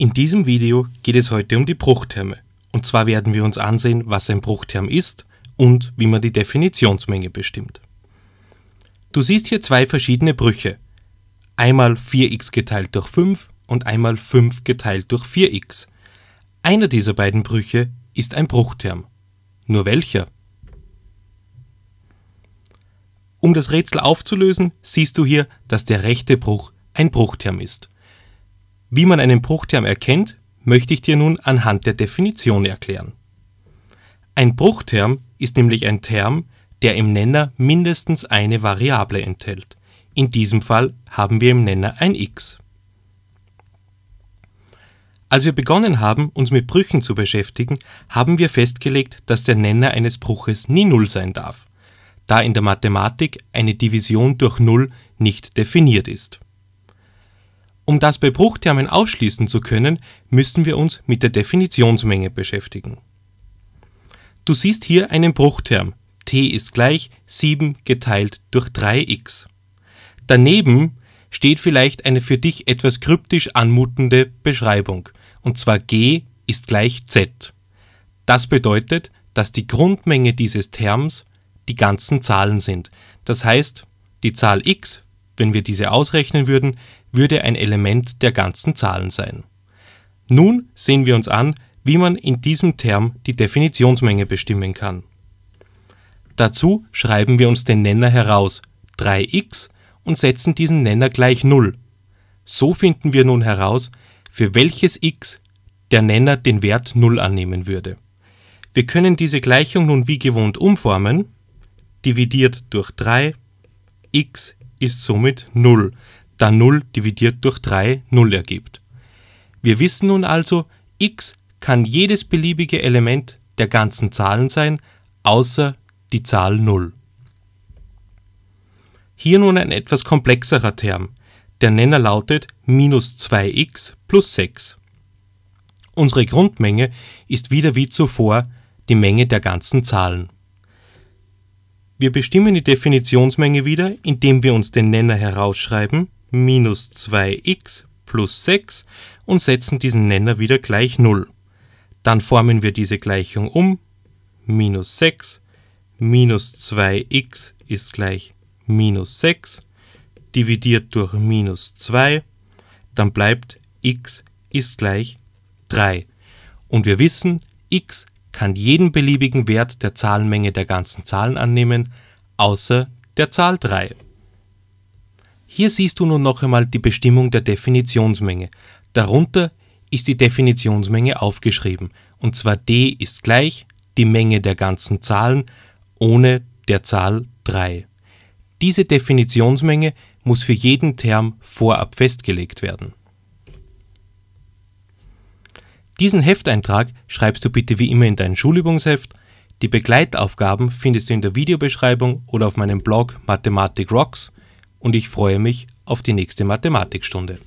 In diesem Video geht es heute um die Bruchterme. Und zwar werden wir uns ansehen, was ein Bruchterm ist und wie man die Definitionsmenge bestimmt. Du siehst hier zwei verschiedene Brüche. Einmal 4x geteilt durch 5 und einmal 5 geteilt durch 4x. Einer dieser beiden Brüche ist ein Bruchterm. Nur welcher? Um das Rätsel aufzulösen, siehst du hier, dass der rechte Bruch ein Bruchterm ist. Wie man einen Bruchterm erkennt, möchte ich dir nun anhand der Definition erklären. Ein Bruchterm ist nämlich ein Term, der im Nenner mindestens eine Variable enthält. In diesem Fall haben wir im Nenner ein x. Als wir begonnen haben, uns mit Brüchen zu beschäftigen, haben wir festgelegt, dass der Nenner eines Bruches nie Null sein darf, da in der Mathematik eine Division durch Null nicht definiert ist. Um das bei Bruchtermen ausschließen zu können, müssen wir uns mit der Definitionsmenge beschäftigen. Du siehst hier einen Bruchterm. t ist gleich 7 geteilt durch 3x. Daneben steht vielleicht eine für dich etwas kryptisch anmutende Beschreibung, und zwar g ist gleich z. Das bedeutet, dass die Grundmenge dieses Terms die ganzen Zahlen sind. Das heißt, die Zahl x wenn wir diese ausrechnen würden, würde ein Element der ganzen Zahlen sein. Nun sehen wir uns an, wie man in diesem Term die Definitionsmenge bestimmen kann. Dazu schreiben wir uns den Nenner heraus 3x und setzen diesen Nenner gleich 0. So finden wir nun heraus, für welches x der Nenner den Wert 0 annehmen würde. Wir können diese Gleichung nun wie gewohnt umformen, dividiert durch 3, x ist somit 0, da 0 dividiert durch 3 0 ergibt. Wir wissen nun also, x kann jedes beliebige Element der ganzen Zahlen sein, außer die Zahl 0. Hier nun ein etwas komplexerer Term. Der Nenner lautet minus 2x plus 6. Unsere Grundmenge ist wieder wie zuvor die Menge der ganzen Zahlen. Wir bestimmen die Definitionsmenge wieder, indem wir uns den Nenner herausschreiben, minus 2x plus 6 und setzen diesen Nenner wieder gleich 0. Dann formen wir diese Gleichung um, minus 6, minus 2x ist gleich minus 6, dividiert durch minus 2, dann bleibt x ist gleich 3. Und wir wissen, x kann jeden beliebigen Wert der Zahlenmenge der ganzen Zahlen annehmen, außer der Zahl 3. Hier siehst du nun noch einmal die Bestimmung der Definitionsmenge. Darunter ist die Definitionsmenge aufgeschrieben, und zwar d ist gleich die Menge der ganzen Zahlen ohne der Zahl 3. Diese Definitionsmenge muss für jeden Term vorab festgelegt werden. Diesen Hefteintrag schreibst du bitte wie immer in dein Schulübungsheft. Die Begleitaufgaben findest du in der Videobeschreibung oder auf meinem Blog Mathematik Rocks und ich freue mich auf die nächste Mathematikstunde.